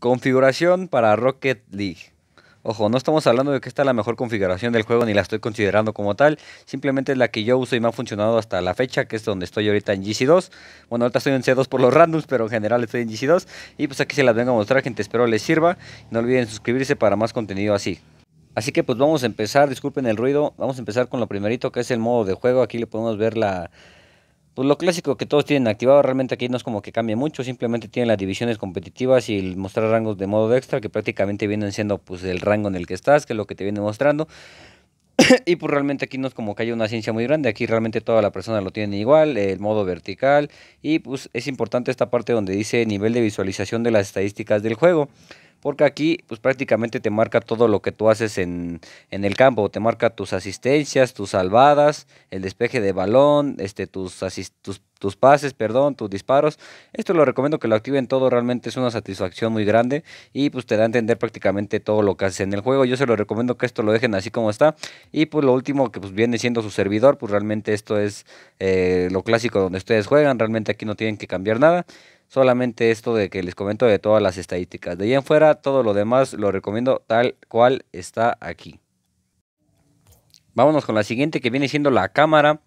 Configuración para Rocket League. Ojo, no estamos hablando de que esta es la mejor configuración del juego ni la estoy considerando como tal. Simplemente es la que yo uso y me ha funcionado hasta la fecha, que es donde estoy ahorita en GC2. Bueno, ahorita estoy en C2 por los randoms, pero en general estoy en GC2. Y pues aquí se las vengo a mostrar, gente. Espero les sirva. No olviden suscribirse para más contenido así. Así que pues vamos a empezar, disculpen el ruido, vamos a empezar con lo primerito que es el modo de juego. Aquí le podemos ver la, pues lo clásico que todos tienen activado, realmente aquí no es como que cambie mucho, simplemente tienen las divisiones competitivas y mostrar rangos de modo extra que prácticamente vienen siendo pues el rango en el que estás, que es lo que te viene mostrando. y pues realmente aquí no es como que haya una ciencia muy grande, aquí realmente toda la persona lo tiene igual, el modo vertical y pues es importante esta parte donde dice nivel de visualización de las estadísticas del juego porque aquí pues prácticamente te marca todo lo que tú haces en, en el campo, te marca tus asistencias, tus salvadas, el despeje de balón, este, tus, tus, tus pases, perdón, tus disparos. Esto lo recomiendo que lo activen todo, realmente es una satisfacción muy grande y pues te da a entender prácticamente todo lo que haces en el juego. Yo se lo recomiendo que esto lo dejen así como está y pues lo último que pues viene siendo su servidor, pues realmente esto es eh, lo clásico donde ustedes juegan, realmente aquí no tienen que cambiar nada solamente esto de que les comento de todas las estadísticas. De ahí en fuera, todo lo demás lo recomiendo tal cual está aquí. Vámonos con la siguiente que viene siendo la cámara.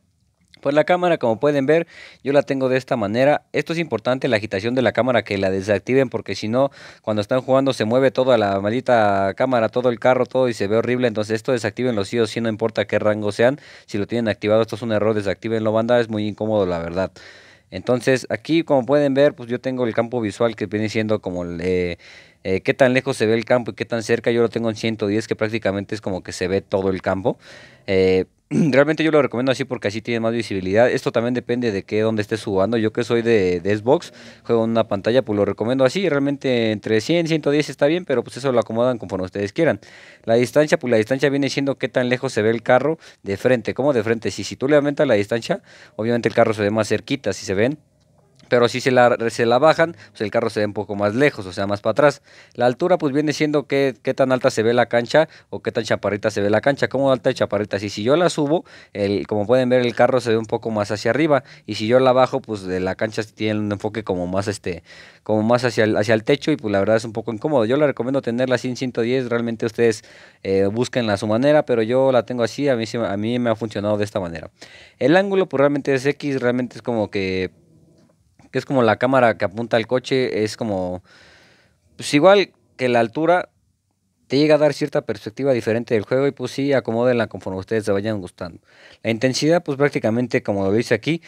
Pues la cámara, como pueden ver, yo la tengo de esta manera. Esto es importante, la agitación de la cámara, que la desactiven, porque si no, cuando están jugando se mueve toda la maldita cámara, todo el carro, todo, y se ve horrible. Entonces esto desactiven sí o sí, no importa qué rango sean. Si lo tienen activado, esto es un error, desactivenlo, banda. Es muy incómodo, la verdad. Entonces, aquí como pueden ver, pues yo tengo el campo visual que viene siendo como el de eh, qué tan lejos se ve el campo y qué tan cerca. Yo lo tengo en 110, que prácticamente es como que se ve todo el campo. Eh, realmente yo lo recomiendo así porque así tiene más visibilidad. Esto también depende de qué, dónde estés jugando. Yo que soy de, Xbox, juego en una pantalla, pues lo recomiendo así. Realmente entre 100, 110 está bien, pero pues eso lo acomodan conforme ustedes quieran. La distancia, pues la distancia viene siendo qué tan lejos se ve el carro de frente. ¿Cómo de frente? Si, si tú le aumentas la distancia, obviamente el carro se ve más cerquita, si se ven. Pero si se la, se la bajan, pues el carro se ve un poco más lejos, o sea, más para atrás. La altura, pues viene siendo qué, tan alta se ve la cancha o qué tan chaparrita se ve la cancha. ¿Cómo alta y chaparrita? si yo la subo, el, como pueden ver, el carro se ve un poco más hacia arriba. Y si yo la bajo, pues de la cancha tiene un enfoque como más, este, como más hacia el, hacia el techo. Y pues la verdad es un poco incómodo. Yo la recomiendo tenerla así en 110. Realmente ustedes eh, busquenla a su manera, pero yo la tengo así. A mí, a mí me ha funcionado de esta manera. El ángulo, pues realmente es X, realmente es como que que es como la cámara que apunta al coche, es como, pues igual que la altura, te llega a dar cierta perspectiva diferente del juego y pues sí, acomódenla conforme ustedes se vayan gustando. La intensidad, pues prácticamente como lo dice aquí,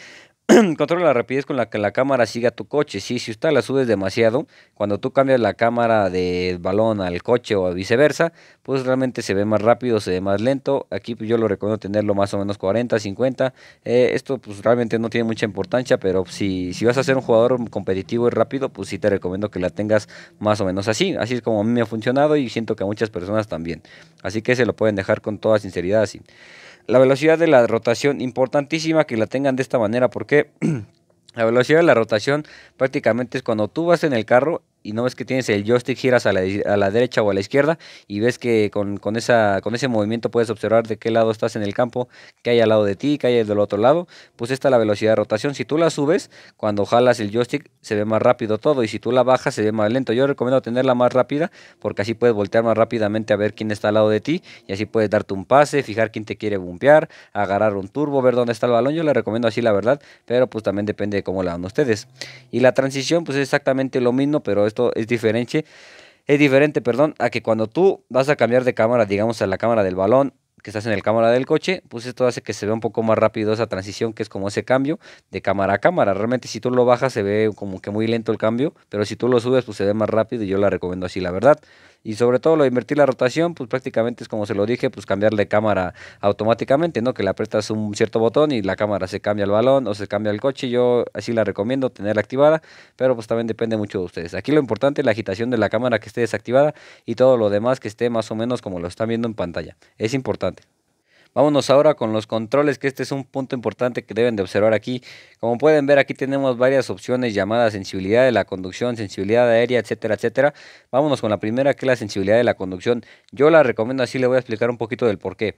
controla la rapidez con la que la cámara siga a tu coche. Sí, si usted la subes demasiado, cuando tú cambias la cámara del balón al coche o viceversa, pues realmente se ve más rápido, se ve más lento. Aquí pues, yo lo recomiendo tenerlo más o menos 40, 50. Eh, esto pues realmente no tiene mucha importancia, pero si, si vas a ser un jugador competitivo y rápido, pues sí te recomiendo que la tengas más o menos así. Así es como a mí me ha funcionado y siento que a muchas personas también. Así que se lo pueden dejar con toda sinceridad así. La velocidad de la rotación, importantísima que la tengan de esta manera, porque la velocidad de la rotación prácticamente es cuando tú vas en el carro y no ves que tienes el joystick, giras a la, derecha o a la izquierda y ves que con, esa, con ese movimiento puedes observar de qué lado estás en el campo, qué hay al lado de ti, qué hay del otro lado. Pues esta es la velocidad de rotación. Si tú la subes, cuando jalas el joystick se ve más rápido todo y si tú la bajas se ve más lento. Yo recomiendo tenerla más rápida porque así puedes voltear más rápidamente a ver quién está al lado de ti y así puedes darte un pase, fijar quién te quiere bumpear, agarrar un turbo, ver dónde está el balón. Yo le recomiendo así la verdad, pero pues también depende de cómo la dan ustedes. Y la transición pues es exactamente lo mismo, pero es es diferente. Es diferente, perdón, a que cuando tú vas a cambiar de cámara, digamos a la cámara del balón, que estás en el cámara del coche, pues esto hace que se vea un poco más rápido esa transición, que es como ese cambio de cámara a cámara. Realmente si tú lo bajas se ve como que muy lento el cambio, pero si tú lo subes pues se ve más rápido y yo la recomiendo así, la verdad. Y sobre todo lo de invertir la rotación, pues prácticamente es como se lo dije, pues cambiarle cámara automáticamente, ¿no? Que le apretas un cierto botón y la cámara se cambia el balón o se cambia el coche. Yo así la recomiendo tenerla activada, pero pues también depende mucho de ustedes. Aquí lo importante es la agitación de la cámara que esté desactivada y todo lo demás que esté más o menos como lo están viendo en pantalla. Es importante. Vámonos ahora con los controles, que este es un punto importante que deben de observar aquí. Como pueden ver, aquí tenemos varias opciones llamadas sensibilidad de la conducción, sensibilidad aérea, etcétera, etcétera. Vámonos con la primera, que es la sensibilidad de la conducción. Yo la recomiendo así, le voy a explicar un poquito del por qué.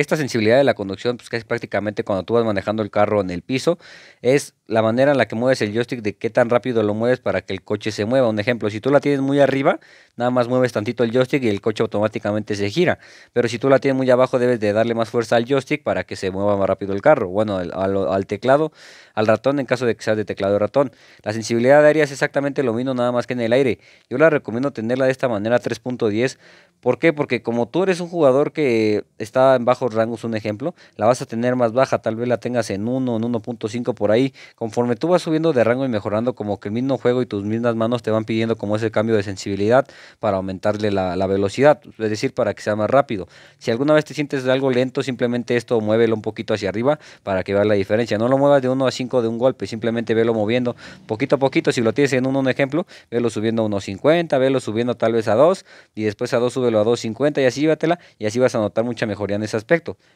Esta sensibilidad de la conducción, pues que es prácticamente cuando tú vas manejando el carro en el piso, es la manera en la que mueves el joystick de qué tan rápido lo mueves para que el coche se mueva. Un ejemplo, si tú la tienes muy arriba, nada más mueves tantito el joystick y el coche automáticamente se gira. Pero si tú la tienes muy abajo, debes de darle más fuerza al joystick para que se mueva más rápido el carro. Bueno, al, teclado, al ratón en caso de que sea de teclado ratón. La sensibilidad aérea es exactamente lo mismo, nada más que en el aire. Yo la recomiendo tenerla de esta manera 3.10. ¿Por qué? Porque como tú eres un jugador que está en bajo rangos, un ejemplo, la vas a tener más baja, tal vez la tengas en 1, en 1.5 por ahí. Conforme tú vas subiendo de rango y mejorando, como que el mismo juego y tus mismas manos te van pidiendo como ese cambio de sensibilidad para aumentarle la, velocidad, es decir, para que sea más rápido. Si alguna vez te sientes algo lento, simplemente esto muévelo un poquito hacia arriba para que veas la diferencia. No lo muevas de 1 a 5 de un golpe, simplemente velo moviendo poquito a poquito. Si lo tienes en 1, un ejemplo, velo subiendo a 1.50, velo subiendo tal vez a 2 y después a 2 súbelo a 2.50 y así llévatela y así vas a notar mucha mejoría en esas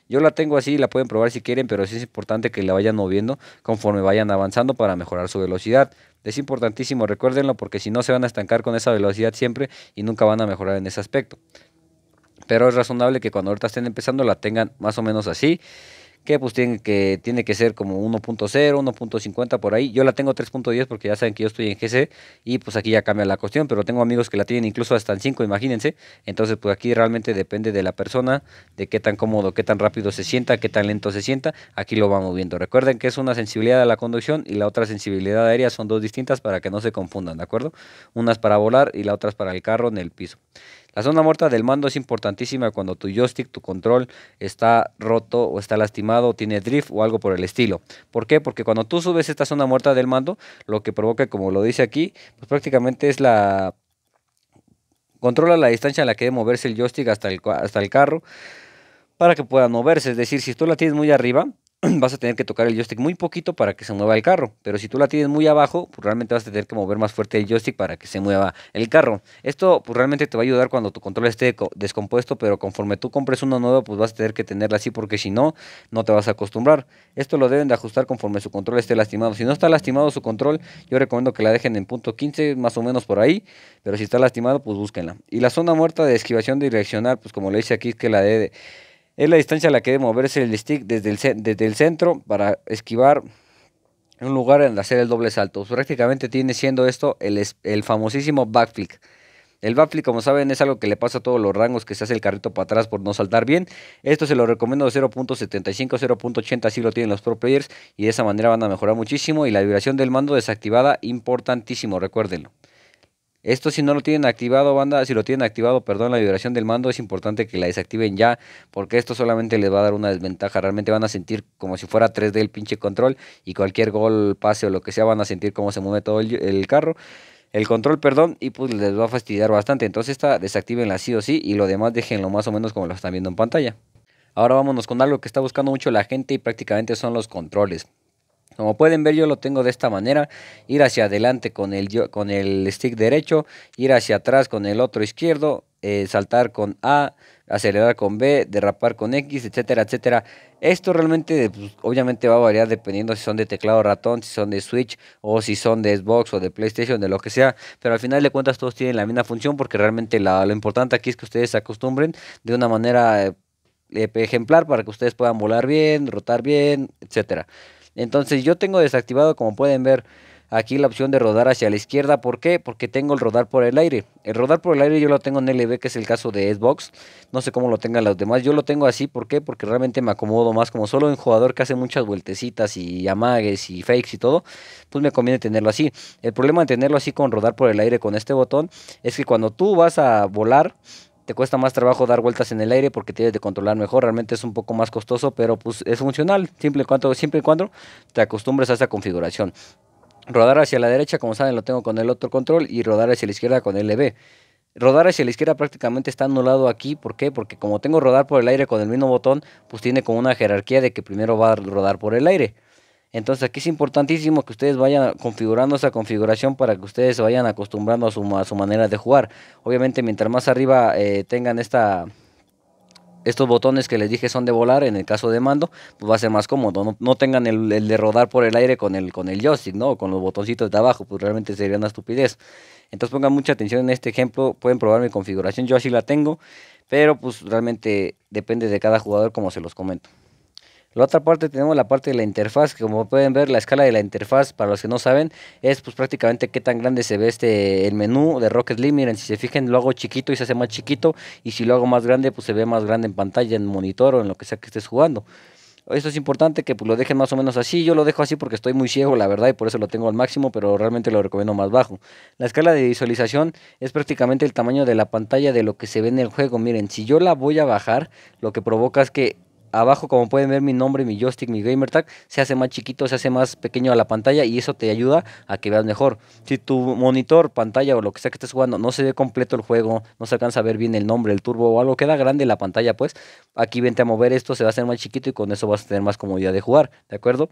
yo la tengo así, la pueden probar si quieren, pero sí es importante que la vayan moviendo conforme vayan avanzando para mejorar su velocidad. Es importantísimo, recuérdenlo, porque si no se van a estancar con esa velocidad siempre y nunca van a mejorar en ese aspecto. Pero es razonable que cuando ahorita estén empezando la tengan más o menos así que pues tiene que, tiene que ser como 1.0, 1.50 por ahí. Yo la tengo 3.10 porque ya saben que yo estoy en GC y pues aquí ya cambia la cuestión, pero tengo amigos que la tienen incluso hasta en 5, imagínense. Entonces pues aquí realmente depende de la persona, de qué tan cómodo, qué tan rápido se sienta, qué tan lento se sienta. Aquí lo vamos viendo. Recuerden que es una sensibilidad a la conducción y la otra sensibilidad aérea son dos distintas para que no se confundan, ¿de acuerdo? Unas para volar y la otra es para el carro en el piso. La zona muerta del mando es importantísima cuando tu joystick, tu control está roto o está lastimado, o tiene drift o algo por el estilo. ¿Por qué? Porque cuando tú subes esta zona muerta del mando, lo que provoca, como lo dice aquí, pues prácticamente es la... Controla la distancia en la que debe moverse el joystick hasta el, hasta el carro para que pueda moverse. Es decir, si tú la tienes muy arriba, vas a tener que tocar el joystick muy poquito para que se mueva el carro. Pero si tú la tienes muy abajo, pues realmente vas a tener que mover más fuerte el joystick para que se mueva el carro. Esto pues realmente te va a ayudar cuando tu control esté descompuesto, pero conforme tú compres uno nuevo, pues vas a tener que tenerla así porque si no, no te vas a acostumbrar. Esto lo deben de ajustar conforme su control esté lastimado. Si no está lastimado su control, yo recomiendo que la dejen en punto 15, más o menos por ahí. Pero si está lastimado, pues búsquenla. Y la zona muerta de esquivación direccional, pues como le dice aquí, es que la de es la distancia a la que debe moverse el stick desde el, desde el centro para esquivar un lugar en hacer el doble salto. Pues, prácticamente tiene siendo esto el, el famosísimo backflip. El backflip, como saben, es algo que le pasa a todos los rangos que se hace el carrito para atrás por no saltar bien. Esto se lo recomiendo de 0.75, 0.80, así lo tienen los pro players y de esa manera van a mejorar muchísimo y la vibración del mando desactivada, importantísimo, recuérdenlo. Esto si no lo tienen activado, banda, si lo tienen activado, perdón, la vibración del mando, es importante que la desactiven ya, porque esto solamente les va a dar una desventaja. Realmente van a sentir como si fuera 3D el pinche control y cualquier gol, pase o lo que sea, van a sentir cómo se mueve todo el, carro el control, perdón, y pues les va a fastidiar bastante. Entonces esta desactívenla sí o sí y lo demás déjenlo más o menos como lo están viendo en pantalla. Ahora vámonos con algo que está buscando mucho la gente y prácticamente son los controles. Como pueden ver yo lo tengo de esta manera, ir hacia adelante con el, con el stick derecho, ir hacia atrás con el otro izquierdo, eh, saltar con A, acelerar con B, derrapar con X, etcétera, etcétera. Esto realmente pues, obviamente va a variar dependiendo si son de teclado ratón, si son de Switch o si son de Xbox o de PlayStation, de lo que sea. Pero al final de cuentas todos tienen la misma función porque realmente la, lo importante aquí es que ustedes se acostumbren de una manera... Eh, ejemplar para que ustedes puedan volar bien, rotar bien, etcétera. Entonces yo tengo desactivado, como pueden ver, aquí la opción de rodar hacia la izquierda. ¿Por qué? Porque tengo el rodar por el aire. El rodar por el aire yo lo tengo en LB, que es el caso de Xbox. No sé cómo lo tengan los demás. Yo lo tengo así, ¿por qué? Porque realmente me acomodo más. Como solo un jugador que hace muchas vueltecitas y amagues y fakes y todo, pues me conviene tenerlo así. El problema de tenerlo así con rodar por el aire con este botón es que cuando tú vas a volar te cuesta más trabajo dar vueltas en el aire porque tienes que controlar mejor. Realmente es un poco más costoso, pero pues es funcional, simple y cuando, siempre y cuando te acostumbres a esa configuración. Rodar hacia la derecha, como saben, lo tengo con el otro control y rodar hacia la izquierda con LB. Rodar hacia la izquierda prácticamente está anulado aquí, ¿por qué? Porque como tengo rodar por el aire con el mismo botón, pues tiene como una jerarquía de que primero va a rodar por el aire. Entonces aquí es importantísimo que ustedes vayan configurando esa configuración para que ustedes se vayan acostumbrando a su, manera de jugar. Obviamente mientras más arriba eh, tengan esta, estos botones que les dije son de volar, en el caso de mando, pues va a ser más cómodo. No, tengan el, de rodar por el aire con el, con el joystick, ¿no? con los botoncitos de abajo, pues realmente sería una estupidez. Entonces pongan mucha atención en este ejemplo, pueden probar mi configuración, yo así la tengo, pero pues realmente depende de cada jugador como se los comento. La otra parte tenemos la parte de la interfaz, que como pueden ver la escala de la interfaz, para los que no saben, es pues prácticamente qué tan grande se ve este el menú de Rocket League. Miren, si se fijan, lo hago chiquito y se hace más chiquito, y si lo hago más grande, pues se ve más grande en pantalla, en monitor o en lo que sea que estés jugando. Esto es importante que pues, lo dejen más o menos así. Yo lo dejo así porque estoy muy ciego, la verdad, y por eso lo tengo al máximo, pero realmente lo recomiendo más bajo. La escala de visualización es prácticamente el tamaño de la pantalla de lo que se ve en el juego. Miren, si yo la voy a bajar, lo que provoca es que abajo, como pueden ver, mi nombre, mi joystick, mi gamer tag, se hace más chiquito, se hace más pequeño a la pantalla y eso te ayuda a que veas mejor. Si tu monitor, pantalla o lo que sea que estés jugando no se ve completo el juego, no se alcanza a ver bien el nombre, el turbo o algo, queda grande la pantalla, pues aquí vente a mover esto, se va a hacer más chiquito y con eso vas a tener más comodidad de jugar, ¿de acuerdo?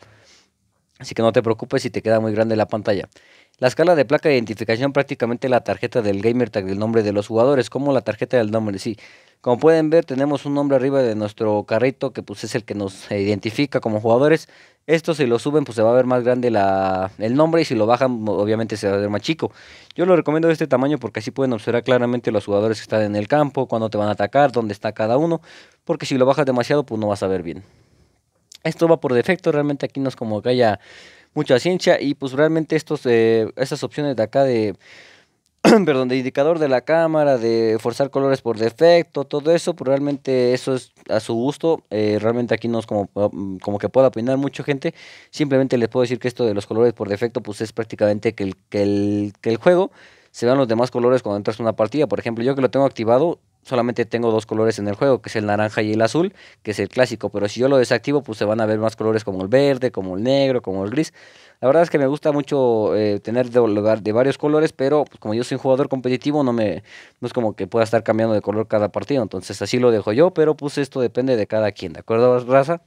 Así que no te preocupes si te queda muy grande la pantalla. La escala de placa de identificación prácticamente la tarjeta del gamer tag del nombre de los jugadores, como la tarjeta del nombre, sí. Como pueden ver, tenemos un nombre arriba de nuestro carrito que pues es el que nos identifica como jugadores. Esto si lo suben pues se va a ver más grande la, el nombre y si lo bajan obviamente se va a ver más chico. Yo lo recomiendo de este tamaño porque así pueden observar claramente los jugadores que están en el campo, cuándo te van a atacar, dónde está cada uno, porque si lo bajas demasiado pues no vas a ver bien. Esto va por defecto, realmente aquí no es como que haya mucha ciencia y pues realmente estos, eh, estas opciones de acá de, perdón, de indicador de la cámara, de forzar colores por defecto, todo eso, pues realmente eso es a su gusto. Eh, realmente aquí no es como, mm, como que pueda opinar mucho gente. Simplemente les puedo decir que esto de los colores por defecto, pues es prácticamente que el, que el, que el juego se vean los demás colores cuando entras a una partida. Por ejemplo, yo que lo tengo activado, solamente tengo dos colores en el juego, que es el naranja y el azul, que es el clásico, pero si yo lo desactivo, pues se van a ver más colores como el verde, como el negro, como el gris. La verdad es que me gusta mucho eh, tener de, varios colores, pero pues, como yo soy un jugador competitivo, no me no es como que pueda estar cambiando de color cada partido, entonces así lo dejo yo, pero pues esto depende de cada quien, ¿de acuerdo, raza?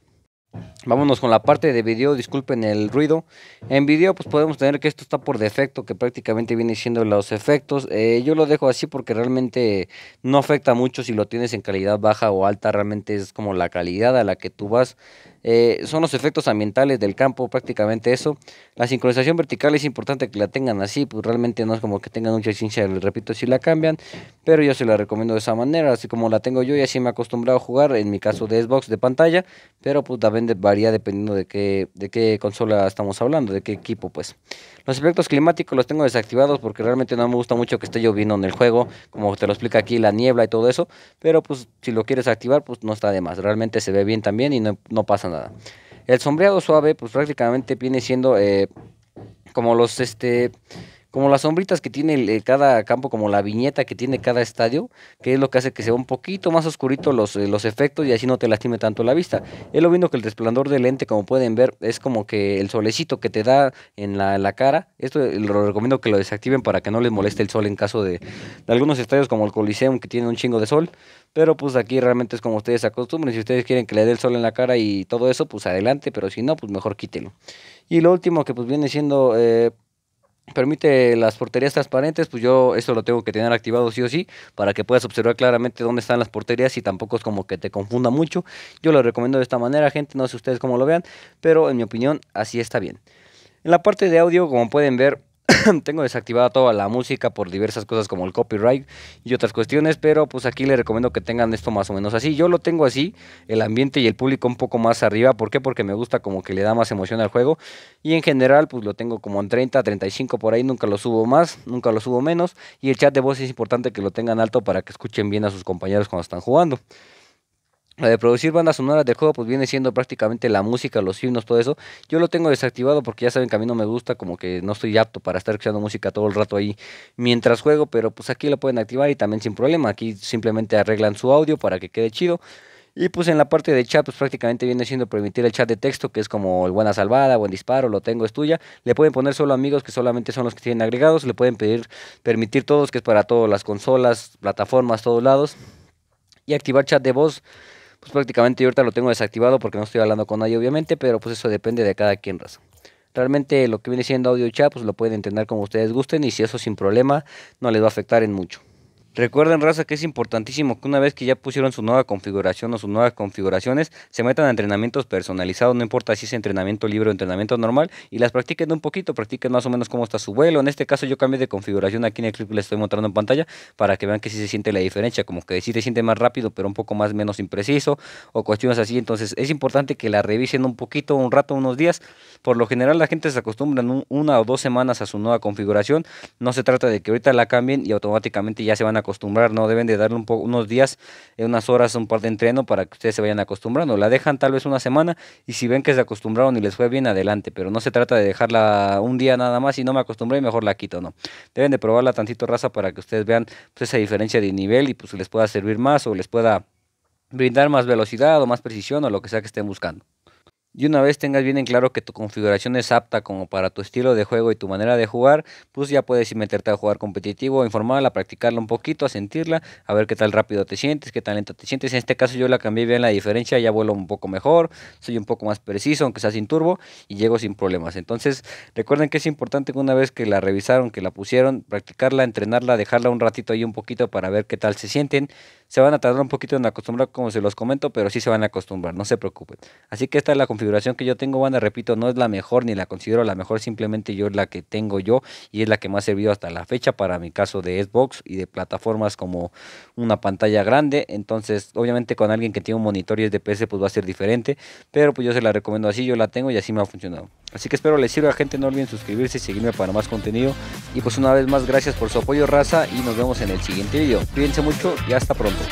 Vámonos con la parte de video, disculpen el ruido. En video pues podemos tener que esto está por defecto, que prácticamente viene siendo los efectos. Eh, yo lo dejo así porque realmente no afecta mucho si lo tienes en calidad baja o alta, realmente es como la calidad a la que tú vas. Eh, son los efectos ambientales del campo, prácticamente eso. La sincronización vertical es importante que la tengan así, pues realmente no es como que tengan mucha ciencia, les repito, si la cambian, pero yo se la recomiendo de esa manera, así como la tengo yo y así me he acostumbrado a jugar, en mi caso de Xbox, de pantalla, pero pues también varía dependiendo de qué, de qué consola estamos hablando, de qué equipo, pues. Los efectos climáticos los tengo desactivados porque realmente no me gusta mucho que esté lloviendo en el juego, como te lo explica aquí la niebla y todo eso, pero pues si lo quieres activar, pues no está de más, realmente se ve bien también y no, no pasa nada. El sombreado suave, pues prácticamente viene siendo eh, como los, este, como las sombritas que tiene eh, cada campo, como la viñeta que tiene cada estadio, que es lo que hace que sea un poquito más oscurito los, eh, los efectos y así no te lastime tanto la vista. Es lo viendo que el desplandor del lente, como pueden ver, es como que el solecito que te da en la, cara. Esto eh, lo recomiendo que lo desactiven para que no les moleste el sol en caso de, algunos estadios como el Coliseum que tiene un chingo de sol. Pero pues aquí realmente es como ustedes acostumbren. Si ustedes quieren que le dé el sol en la cara y todo eso, pues adelante. Pero si no, pues mejor quítelo. Y lo último que pues viene siendo permite las porterías transparentes, pues yo eso lo tengo que tener activado sí o sí para que puedas observar claramente dónde están las porterías y tampoco es como que te confunda mucho. Yo lo recomiendo de esta manera, gente, no sé ustedes cómo lo vean, pero en mi opinión así está bien. En la parte de audio, como pueden ver, tengo desactivada toda la música por diversas cosas como el copyright y otras cuestiones, pero pues aquí les recomiendo que tengan esto más o menos así. Yo lo tengo así, el ambiente y el público un poco más arriba. ¿Por qué? Porque me gusta como que le da más emoción al juego. Y en general, pues lo tengo como en 30, 35 por ahí, nunca lo subo más, nunca lo subo menos. Y el chat de voz es importante que lo tengan alto para que escuchen bien a sus compañeros cuando están jugando la de producir bandas sonoras de juego, pues viene siendo prácticamente la música, los himnos, todo eso. Yo lo tengo desactivado porque ya saben que a mí no me gusta, como que no estoy apto para estar escuchando música todo el rato ahí mientras juego, pero pues aquí lo pueden activar y también sin problema. Aquí simplemente arreglan su audio para que quede chido. Y pues en la parte de chat, pues prácticamente viene siendo permitir el chat de texto, que es como el buena salvada, buen disparo, lo tengo, es tuya. Le pueden poner solo amigos, que solamente son los que tienen agregados. Le pueden pedir, permitir todos, que es para todas las consolas, plataformas, todos lados. Y activar chat de voz pues prácticamente yo ahorita lo tengo desactivado porque no estoy hablando con nadie obviamente, pero pues eso depende de cada quien raza. Realmente lo que viene siendo audio chat, pues lo pueden entender como ustedes gusten y si eso sin problema no les va a afectar en mucho. Recuerden, raza, que es importantísimo que una vez que ya pusieron su nueva configuración o sus nuevas configuraciones, se metan a entrenamientos personalizados, no importa si es entrenamiento libre o entrenamiento normal, y las practiquen un poquito, practiquen más o menos cómo está su vuelo. En este caso yo cambié de configuración aquí en el clip que les estoy mostrando en pantalla para que vean que sí se siente la diferencia, como que sí se siente más rápido, pero un poco más menos impreciso o cuestiones así. Entonces es importante que la revisen un poquito, un rato, unos días por lo general la gente se acostumbra en una o dos semanas a su nueva configuración. No se trata de que ahorita la cambien y automáticamente ya se van a acostumbrar. No deben de darle un poco, unos días, eh, unas horas, un par de entreno para que ustedes se vayan acostumbrando. La dejan tal vez una semana y si ven que se acostumbraron y les fue bien, adelante. Pero no se trata de dejarla un día nada más y no me acostumbré, mejor la quito, no. Deben de probarla tantito raza para que ustedes vean pues, esa diferencia de nivel y pues les pueda servir más o les pueda brindar más velocidad o más precisión o lo que sea que estén buscando y una vez tengas bien en claro que tu configuración es apta como para tu estilo de juego y tu manera de jugar, pues ya puedes meterte a jugar competitivo, informarla, informal, a practicarla un poquito, a sentirla, a ver qué tal rápido te sientes, qué talento te sientes. En este caso yo la cambié bien la diferencia, ya vuelo un poco mejor, soy un poco más preciso, aunque sea sin turbo, y llego sin problemas. Entonces recuerden que es importante que una vez que la revisaron, que la pusieron, practicarla, entrenarla, dejarla un ratito ahí un poquito para ver qué tal se sienten. Se van a tardar un poquito en acostumbrar, como se los comento, pero sí se van a acostumbrar, no se preocupen. Así que esta es la configuración duración que yo tengo, banda, repito, no es la mejor ni la considero la mejor, simplemente yo es la que tengo yo y es la que me ha servido hasta la fecha para mi caso de Xbox y de plataformas como una pantalla grande. Entonces, obviamente con alguien que tiene un monitor y es de PC, pues va a ser diferente, pero pues yo se la recomiendo así, yo la tengo y así me ha funcionado. Así que espero les sirva, a gente, no olviden suscribirse y seguirme para más contenido. Y pues una vez más, gracias por su apoyo, raza, y nos vemos en el siguiente video. Cuídense mucho y hasta pronto.